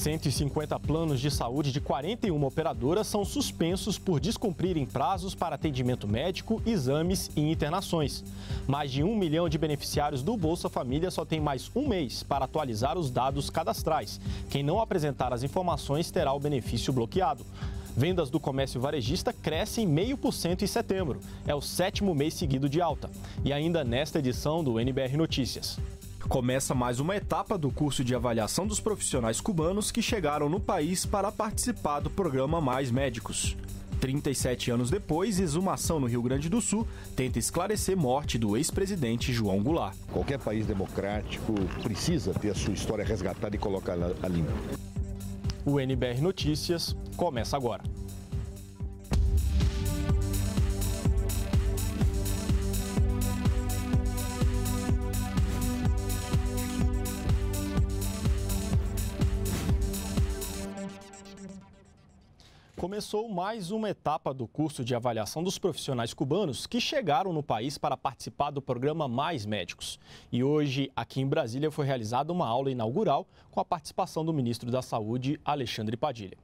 150 planos de saúde de 41 operadoras são suspensos por descumprirem prazos para atendimento médico, exames e internações. Mais de um milhão de beneficiários do Bolsa Família só tem mais um mês para atualizar os dados cadastrais. Quem não apresentar as informações terá o benefício bloqueado. Vendas do comércio varejista crescem 0,5% em setembro. É o sétimo mês seguido de alta. E ainda nesta edição do NBR Notícias. Começa mais uma etapa do curso de avaliação dos profissionais cubanos que chegaram no país para participar do programa Mais Médicos. 37 anos depois, exumação no Rio Grande do Sul tenta esclarecer morte do ex-presidente João Goulart. Qualquer país democrático precisa ter a sua história resgatada e colocada a limpo. O NBR Notícias começa agora. Começou mais uma etapa do curso de avaliação dos profissionais cubanos que chegaram no país para participar do programa Mais Médicos. E hoje, aqui em Brasília, foi realizada uma aula inaugural com a participação do ministro da Saúde, Alexandre Padilha.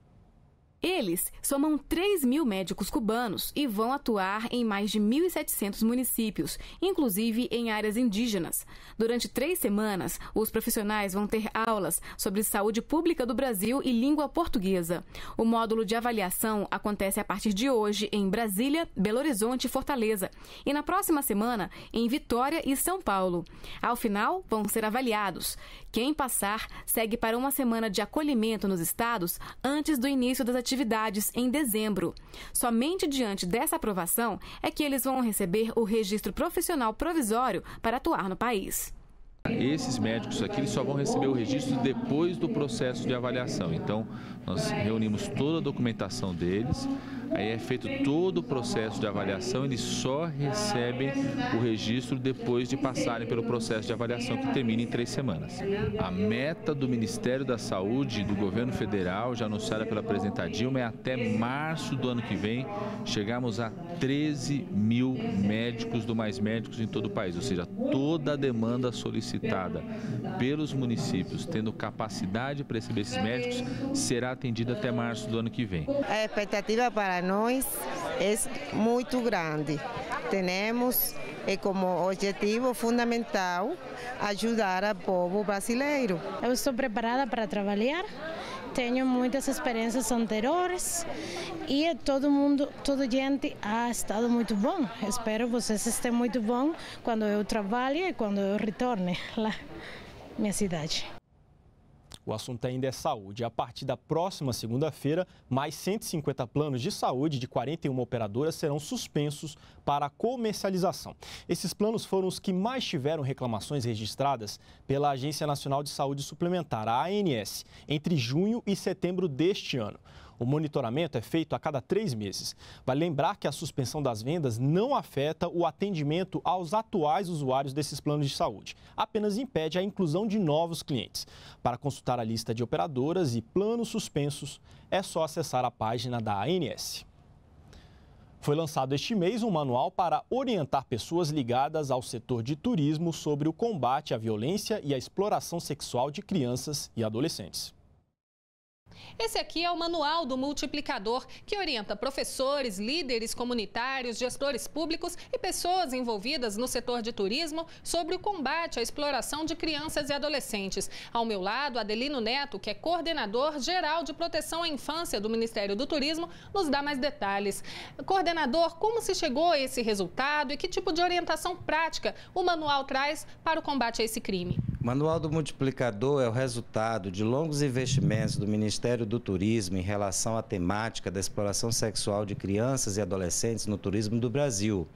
Eles somam 3 mil médicos cubanos e vão atuar em mais de 1.700 municípios, inclusive em áreas indígenas. Durante três semanas, os profissionais vão ter aulas sobre saúde pública do Brasil e língua portuguesa. O módulo de avaliação acontece a partir de hoje em Brasília, Belo Horizonte e Fortaleza, e na próxima semana em Vitória e São Paulo. Ao final, vão ser avaliados. Quem passar segue para uma semana de acolhimento nos estados antes do início das atividades atividades em dezembro. Somente diante dessa aprovação é que eles vão receber o registro profissional provisório para atuar no país. Esses médicos aqui eles só vão receber o registro depois do processo de avaliação. Então, nós reunimos toda a documentação deles, Aí é feito todo o processo de avaliação, eles só recebem o registro depois de passarem pelo processo de avaliação que termina em três semanas. A meta do Ministério da Saúde do governo federal, já anunciada pela presidenta Dilma, é até março do ano que vem chegarmos a 13 mil médicos do Mais Médicos em todo o país, ou seja, toda a demanda solicitada pelos municípios tendo capacidade para receber esses médicos será atendida até março do ano que vem. A expectativa para para nós é muito grande. Temos eh, como objetivo fundamental ajudar o povo brasileiro. Eu estou preparada para trabalhar, tenho muitas experiências anteriores e todo mundo, todo gente ha estado muito bom. Espero vocês estejam muito bom quando eu trabalhe e quando eu retorne lá minha cidade. O assunto ainda é saúde. A partir da próxima segunda-feira, mais 150 planos de saúde de 41 operadoras serão suspensos para comercialização. Esses planos foram os que mais tiveram reclamações registradas pela Agência Nacional de Saúde Suplementar, a ANS, entre junho e setembro deste ano. O monitoramento é feito a cada três meses. Vale lembrar que a suspensão das vendas não afeta o atendimento aos atuais usuários desses planos de saúde, apenas impede a inclusão de novos clientes. Para consultar a lista de operadoras e planos suspensos, é só acessar a página da ANS. Foi lançado este mês um manual para orientar pessoas ligadas ao setor de turismo sobre o combate à violência e à exploração sexual de crianças e adolescentes. Esse aqui é o Manual do Multiplicador, que orienta professores, líderes comunitários, gestores públicos e pessoas envolvidas no setor de turismo sobre o combate à exploração de crianças e adolescentes. Ao meu lado, Adelino Neto, que é coordenador geral de proteção à infância do Ministério do Turismo, nos dá mais detalhes. Coordenador, como se chegou a esse resultado e que tipo de orientação prática o manual traz para o combate a esse crime? O Manual do Multiplicador é o resultado de longos investimentos do Ministério Ministério do Turismo em relação à temática da exploração sexual de crianças e adolescentes no turismo do Brasil.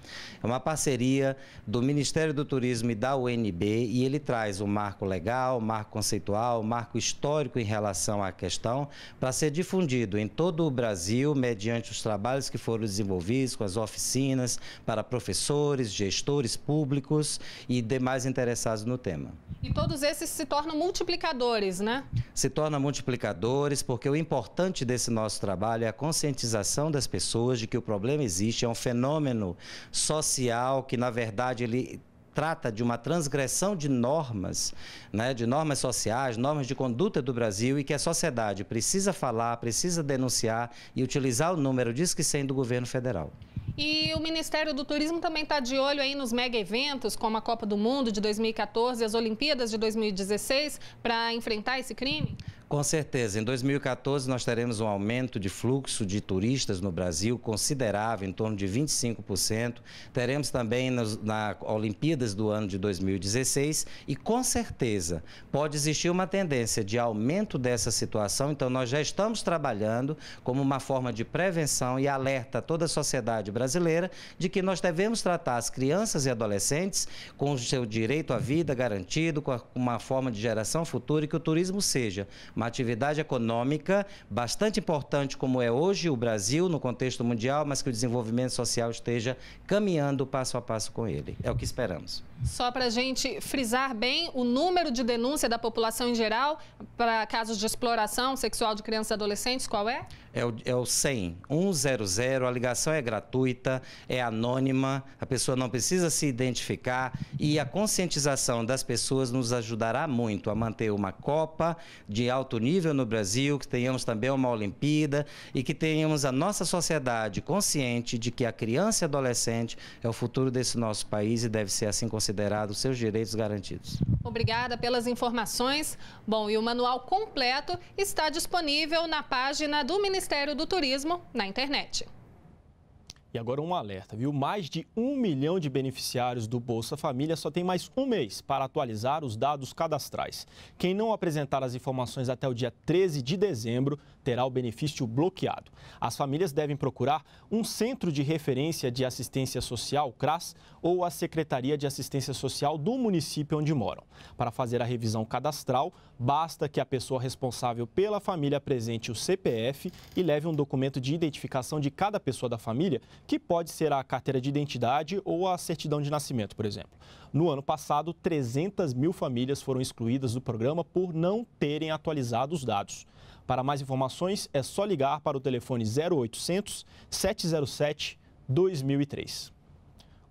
É uma parceria do Ministério do Turismo e da UNB e ele traz um marco legal, um marco conceitual, um marco histórico em relação à questão para ser difundido em todo o Brasil mediante os trabalhos que foram desenvolvidos com as oficinas para professores, gestores públicos e demais interessados no tema. E todos esses se tornam multiplicadores, né? Se tornam multiplicadores porque o importante desse nosso trabalho é a conscientização das pessoas de que o problema existe, é um fenômeno social que, na verdade, ele trata de uma transgressão de normas, né, de normas sociais, normas de conduta do Brasil e que a sociedade precisa falar, precisa denunciar e utilizar o número diz que do governo federal. E o Ministério do Turismo também está de olho aí nos mega eventos, como a Copa do Mundo de 2014 e as Olimpíadas de 2016, para enfrentar esse crime? Com certeza. Em 2014, nós teremos um aumento de fluxo de turistas no Brasil considerável, em torno de 25%. Teremos também nas na Olimpíadas do ano de 2016 e, com certeza, pode existir uma tendência de aumento dessa situação. Então, nós já estamos trabalhando como uma forma de prevenção e alerta a toda a sociedade brasileira de que nós devemos tratar as crianças e adolescentes com o seu direito à vida garantido, com uma forma de geração futura e que o turismo seja uma atividade econômica bastante importante como é hoje o Brasil no contexto mundial, mas que o desenvolvimento social esteja caminhando passo a passo com ele. É o que esperamos. Só para a gente frisar bem o número de denúncia da população em geral para casos de exploração sexual de crianças e adolescentes, qual é? é o, é o 100 100, a ligação é gratuita, é anônima, a pessoa não precisa se identificar e a conscientização das pessoas nos ajudará muito a manter uma Copa de alto nível no Brasil, que tenhamos também uma Olimpíada e que tenhamos a nossa sociedade consciente de que a criança e adolescente é o futuro desse nosso país e deve ser assim considerado, seus direitos garantidos. Obrigada pelas informações. Bom, e o manual completo está disponível na página do Ministério do Turismo na internet. E agora um alerta, viu? Mais de um milhão de beneficiários do Bolsa Família só tem mais um mês para atualizar os dados cadastrais. Quem não apresentar as informações até o dia 13 de dezembro terá o benefício bloqueado. As famílias devem procurar um centro de referência de assistência social, CRAS, ou a Secretaria de Assistência Social do município onde moram. Para fazer a revisão cadastral, basta que a pessoa responsável pela família apresente o CPF e leve um documento de identificação de cada pessoa da família, que pode ser a carteira de identidade ou a certidão de nascimento, por exemplo. No ano passado, 300 mil famílias foram excluídas do programa por não terem atualizado os dados. Para mais informações, é só ligar para o telefone 0800 707 2003.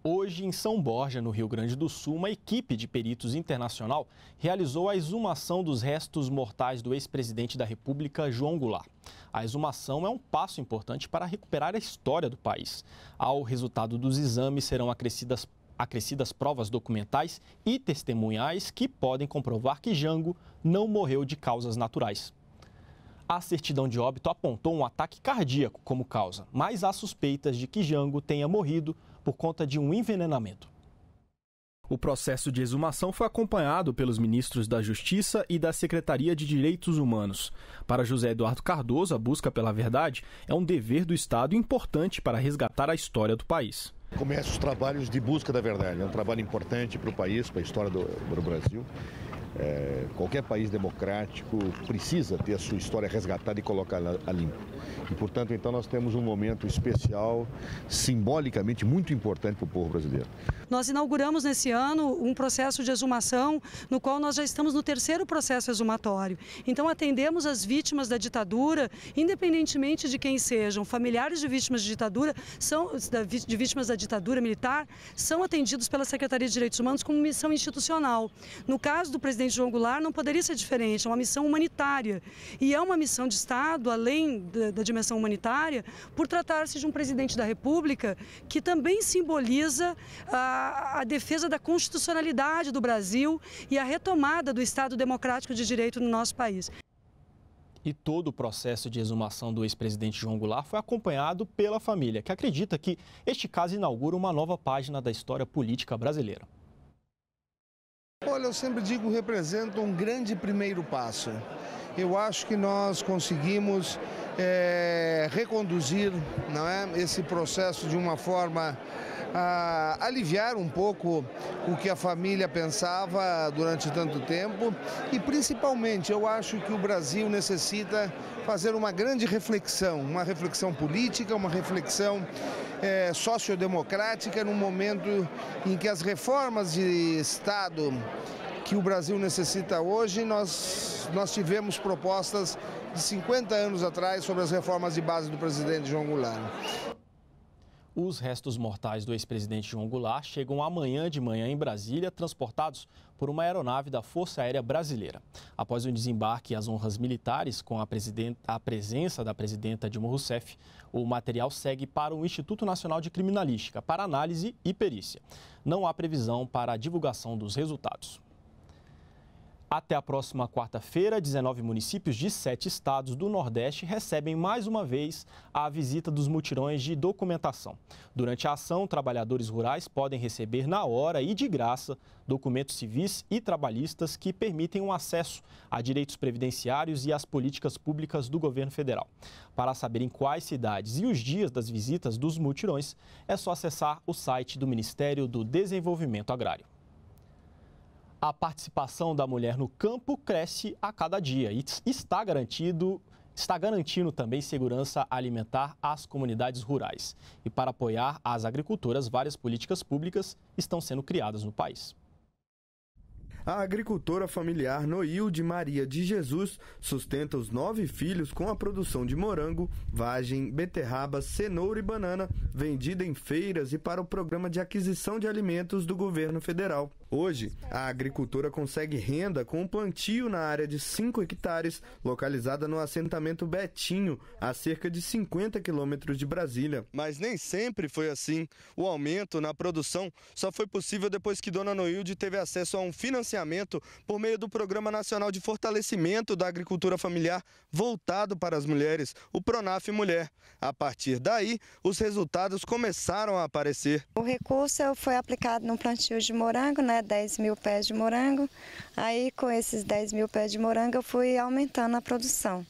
Hoje, em São Borja, no Rio Grande do Sul, uma equipe de peritos internacional realizou a exumação dos restos mortais do ex-presidente da República, João Goulart. A exumação é um passo importante para recuperar a história do país. Ao resultado dos exames serão acrescidas, acrescidas provas documentais e testemunhais que podem comprovar que Jango não morreu de causas naturais. A certidão de óbito apontou um ataque cardíaco como causa, mas há suspeitas de que Jango tenha morrido por conta de um envenenamento. O processo de exumação foi acompanhado pelos ministros da Justiça e da Secretaria de Direitos Humanos. Para José Eduardo Cardoso, a busca pela verdade é um dever do Estado importante para resgatar a história do país. Começa os trabalhos de busca da verdade. É um trabalho importante para o país, para a história do, do Brasil. É, qualquer país democrático precisa ter a sua história resgatada e colocada a limpo. E, portanto, então nós temos um momento especial, simbolicamente muito importante para o povo brasileiro. Nós inauguramos nesse ano um processo de exumação, no qual nós já estamos no terceiro processo exumatório. Então, atendemos as vítimas da ditadura, independentemente de quem sejam. Familiares de vítimas de ditadura, são, de vítimas da ditadura militar, são atendidos pela Secretaria de Direitos Humanos como missão institucional. No caso do presidente em João Goulart não poderia ser diferente, é uma missão humanitária. E é uma missão de Estado, além da, da dimensão humanitária, por tratar-se de um presidente da República que também simboliza a, a defesa da constitucionalidade do Brasil e a retomada do Estado democrático de direito no nosso país. E todo o processo de exumação do ex-presidente João Goulart foi acompanhado pela família, que acredita que este caso inaugura uma nova página da história política brasileira. Olha, eu sempre digo que representa um grande primeiro passo. Eu acho que nós conseguimos é, reconduzir não é, esse processo de uma forma a aliviar um pouco o que a família pensava durante tanto tempo e principalmente eu acho que o Brasil necessita fazer uma grande reflexão, uma reflexão política, uma reflexão é, sociodemocrática no momento em que as reformas de Estado que o Brasil necessita hoje, nós, nós tivemos propostas de 50 anos atrás sobre as reformas de base do presidente João Goulart. Os restos mortais do ex-presidente João Goulart chegam amanhã de manhã em Brasília, transportados por uma aeronave da Força Aérea Brasileira. Após o desembarque e as honras militares com a, a presença da presidenta Dilma Rousseff, o material segue para o Instituto Nacional de Criminalística para análise e perícia. Não há previsão para a divulgação dos resultados. Até a próxima quarta-feira, 19 municípios de sete estados do Nordeste recebem mais uma vez a visita dos mutirões de documentação. Durante a ação, trabalhadores rurais podem receber na hora e de graça documentos civis e trabalhistas que permitem um acesso a direitos previdenciários e às políticas públicas do governo federal. Para saber em quais cidades e os dias das visitas dos mutirões, é só acessar o site do Ministério do Desenvolvimento Agrário a participação da mulher no campo cresce a cada dia e está garantido está garantindo também segurança alimentar às comunidades rurais. E para apoiar as agricultoras, várias políticas públicas estão sendo criadas no país. A agricultora familiar Noilde Maria de Jesus sustenta os nove filhos com a produção de morango, vagem, beterraba, cenoura e banana, vendida em feiras e para o programa de aquisição de alimentos do governo federal. Hoje, a agricultora consegue renda com o um plantio na área de 5 hectares, localizada no assentamento Betinho, a cerca de 50 quilômetros de Brasília. Mas nem sempre foi assim. O aumento na produção só foi possível depois que Dona Noilde teve acesso a um financiamento por meio do Programa Nacional de Fortalecimento da Agricultura Familiar voltado para as mulheres, o Pronaf Mulher. A partir daí, os resultados começaram a aparecer. O recurso foi aplicado no plantio de morango, né? 10 mil pés de morango. Aí com esses 10 mil pés de morango eu fui aumentando a produção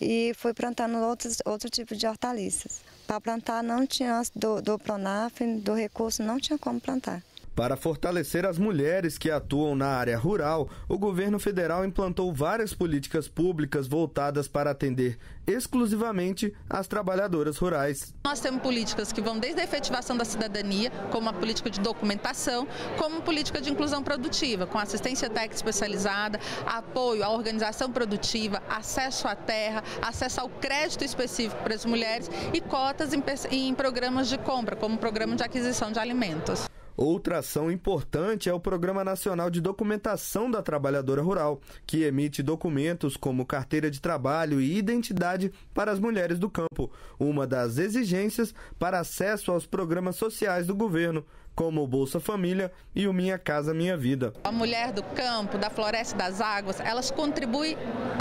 e fui plantando outros, outro tipo de hortaliças. Para plantar não tinha do, do Pronaf, do recurso, não tinha como plantar. Para fortalecer as mulheres que atuam na área rural, o governo federal implantou várias políticas públicas voltadas para atender exclusivamente as trabalhadoras rurais. Nós temos políticas que vão desde a efetivação da cidadania, como a política de documentação, como política de inclusão produtiva, com assistência técnica especializada, apoio à organização produtiva, acesso à terra, acesso ao crédito específico para as mulheres e cotas em, programas de compra, como o programa de aquisição de alimentos. Outra ação importante é o Programa Nacional de Documentação da Trabalhadora Rural, que emite documentos como carteira de trabalho e identidade para as mulheres do campo, uma das exigências para acesso aos programas sociais do governo, como o Bolsa Família e o Minha Casa Minha Vida. A mulher do campo, da floresta e das águas, elas contribuem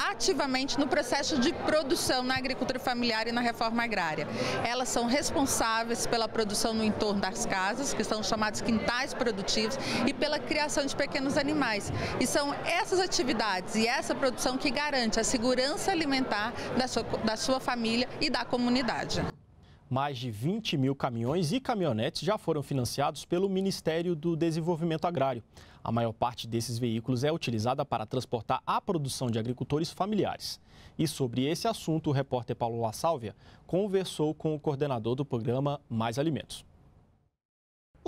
ativamente no processo de produção na agricultura familiar e na reforma agrária. Elas são responsáveis pela produção no entorno das casas, que são chamados quintais produtivos, e pela criação de pequenos animais. E são essas atividades e essa produção que garante a segurança alimentar da sua, da sua família e da comunidade. Mais de 20 mil caminhões e caminhonetes já foram financiados pelo Ministério do Desenvolvimento Agrário. A maior parte desses veículos é utilizada para transportar a produção de agricultores familiares. E sobre esse assunto, o repórter Paulo La Sálvia conversou com o coordenador do programa Mais Alimentos.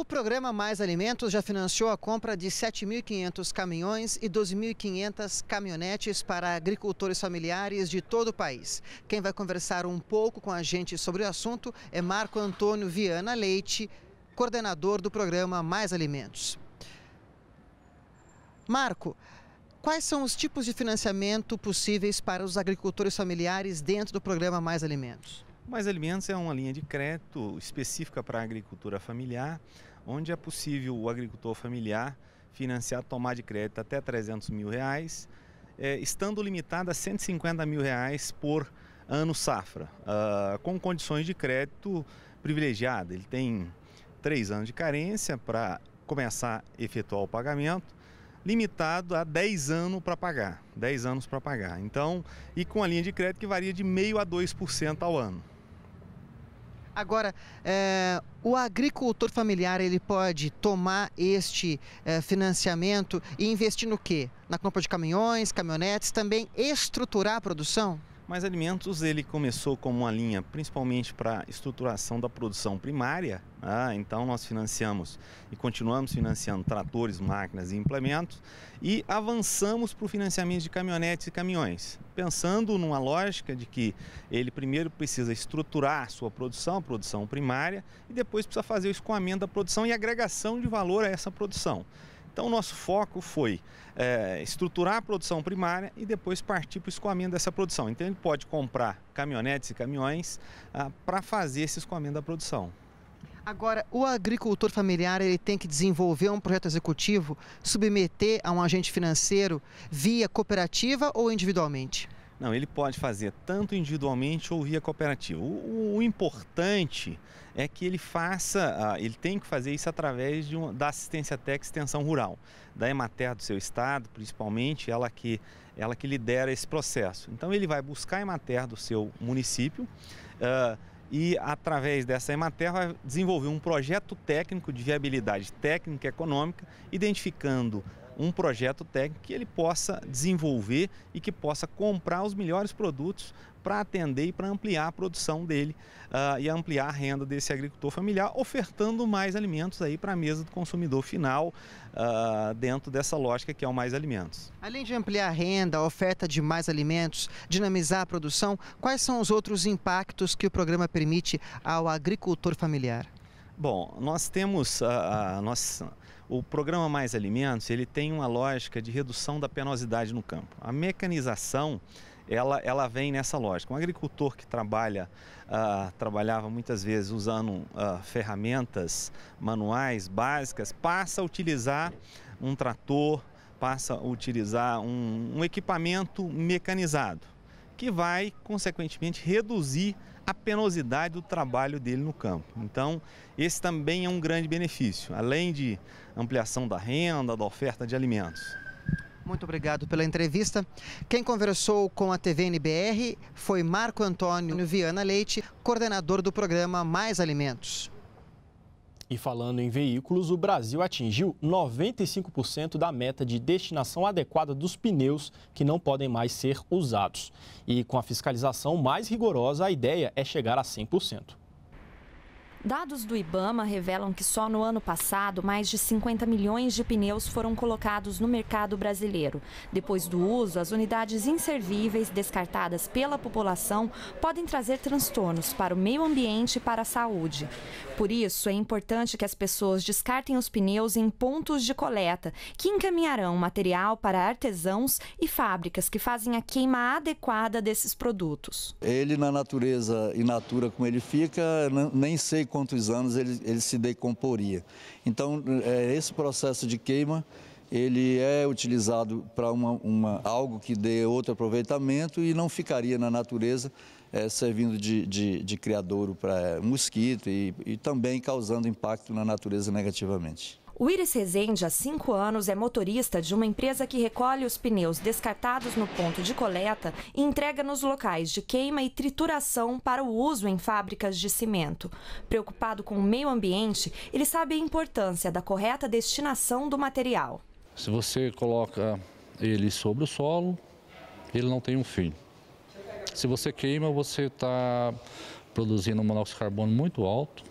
O programa Mais Alimentos já financiou a compra de 7.500 caminhões e 12.500 caminhonetes para agricultores familiares de todo o país. Quem vai conversar um pouco com a gente sobre o assunto é Marco Antônio Viana Leite, coordenador do programa Mais Alimentos. Marco, quais são os tipos de financiamento possíveis para os agricultores familiares dentro do programa Mais Alimentos? Mais Alimentos é uma linha de crédito específica para a agricultura familiar onde é possível o agricultor familiar financiar, tomar de crédito até 300 mil reais, é, estando limitado a 150 mil reais por ano safra, uh, com condições de crédito privilegiada. Ele tem três anos de carência para começar a efetuar o pagamento, limitado a 10 anos para pagar, 10 anos para pagar. Então, e com a linha de crédito que varia de meio a 2% ao ano. Agora, é, o agricultor familiar ele pode tomar este é, financiamento e investir no quê? Na compra de caminhões, caminhonetes, também estruturar a produção? Mas alimentos ele começou como uma linha principalmente para estruturação da produção primária. Ah, então nós financiamos e continuamos financiando tratores, máquinas e implementos e avançamos para o financiamento de caminhonetes e caminhões, pensando numa lógica de que ele primeiro precisa estruturar sua produção, a produção primária, e depois precisa fazer o escoamento da produção e agregação de valor a essa produção. Então, o nosso foco foi é, estruturar a produção primária e depois partir para o escoamento dessa produção. Então, ele pode comprar caminhonetes e caminhões ah, para fazer esse escoamento da produção. Agora, o agricultor familiar ele tem que desenvolver um projeto executivo, submeter a um agente financeiro via cooperativa ou individualmente? Não, ele pode fazer tanto individualmente ou via cooperativa. O, o importante é que ele faça, ah, ele tem que fazer isso através de da assistência técnica extensão rural, da Emater do seu estado, principalmente, ela que, ela que lidera esse processo. Então ele vai buscar a Emater do seu município. Ah, e através dessa Emater vai desenvolver um projeto técnico de viabilidade técnica e econômica, identificando um projeto técnico que ele possa desenvolver e que possa comprar os melhores produtos para atender e para ampliar a produção dele uh, e ampliar a renda desse agricultor familiar, ofertando mais alimentos aí para a mesa do consumidor final uh, dentro dessa lógica que é o mais alimentos. Além de ampliar a renda, a oferta de mais alimentos, dinamizar a produção, quais são os outros impactos que o programa permite ao agricultor familiar? Bom, nós temos, uh, ah, nossa o programa Mais Alimentos ele tem uma lógica de redução da penosidade no campo. A mecanização ela, ela vem nessa lógica. Um agricultor que trabalha, uh, trabalhava muitas vezes usando uh, ferramentas manuais básicas, passa a utilizar um trator, passa a utilizar um, um equipamento mecanizado que vai, consequentemente, reduzir a penosidade do trabalho dele no campo. Então, esse também é um grande benefício, além de ampliação da renda, da oferta de alimentos. Muito obrigado pela entrevista. Quem conversou com a TVNBR foi Marco Antônio Viana Leite, coordenador do programa Mais Alimentos. E falando em veículos, o Brasil atingiu 95% da meta de destinação adequada dos pneus que não podem mais ser usados. E com a fiscalização mais rigorosa, a ideia é chegar a 100%. Dados do Ibama revelam que só no ano passado mais de 50 milhões de pneus foram colocados no mercado brasileiro. Depois do uso, as unidades inservíveis descartadas pela população podem trazer transtornos para o meio ambiente e para a saúde. Por isso, é importante que as pessoas descartem os pneus em pontos de coleta, que encaminharão material para artesãos e fábricas que fazem a queima adequada desses produtos. Ele na natureza e natura como ele fica, nem sei quantos anos ele, ele se decomporia. Então, é, esse processo de queima, ele é utilizado para uma, uma, algo que dê outro aproveitamento e não ficaria na natureza, é, servindo de, de, de criadouro para é, mosquito e, e também causando impacto na natureza negativamente. O Iris Rezende, há cinco anos, é motorista de uma empresa que recolhe os pneus descartados no ponto de coleta e entrega nos locais de queima e trituração para o uso em fábricas de cimento. Preocupado com o meio ambiente, ele sabe a importância da correta destinação do material. Se você coloca ele sobre o solo, ele não tem um fim. Se você queima, você está produzindo um monóxido de carbono muito alto,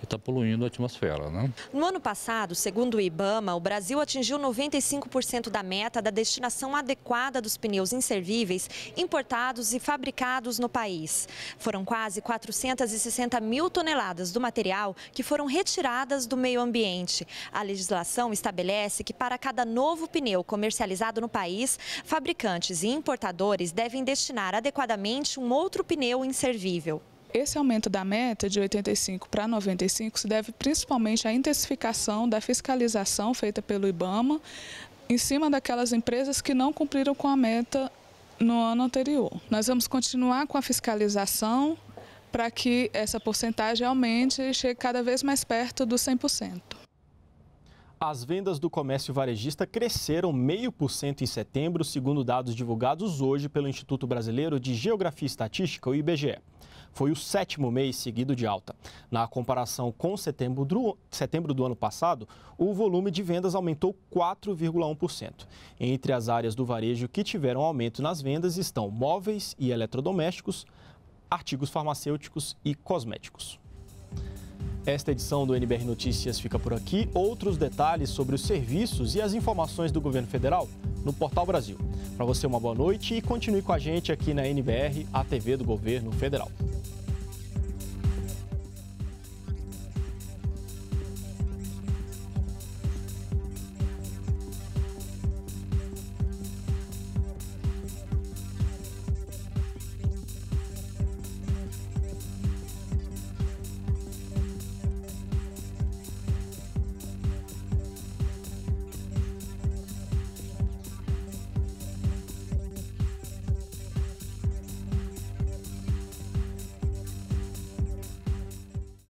e está poluindo a atmosfera. Né? No ano passado, segundo o IBAMA, o Brasil atingiu 95% da meta da destinação adequada dos pneus inservíveis importados e fabricados no país. Foram quase 460 mil toneladas do material que foram retiradas do meio ambiente. A legislação estabelece que para cada novo pneu comercializado no país, fabricantes e importadores devem destinar adequadamente um outro pneu inservível. Esse aumento da meta de 85 para 95 se deve principalmente à intensificação da fiscalização feita pelo IBAMA em cima daquelas empresas que não cumpriram com a meta no ano anterior. Nós vamos continuar com a fiscalização para que essa porcentagem aumente e chegue cada vez mais perto dos 100%. As vendas do comércio varejista cresceram 0,5% em setembro, segundo dados divulgados hoje pelo Instituto Brasileiro de Geografia e Estatística, o IBGE foi o sétimo mês seguido de alta. Na comparação com setembro do, setembro do ano passado, o volume de vendas aumentou 4,1%. Entre as áreas do varejo que tiveram aumento nas vendas estão móveis e eletrodomésticos, artigos farmacêuticos e cosméticos. Esta edição do NBR Notícias fica por aqui. Outros detalhes sobre os serviços e as informações do governo federal no Portal Brasil. Para você, uma boa noite e continue com a gente aqui na NBR, a TV do Governo Federal.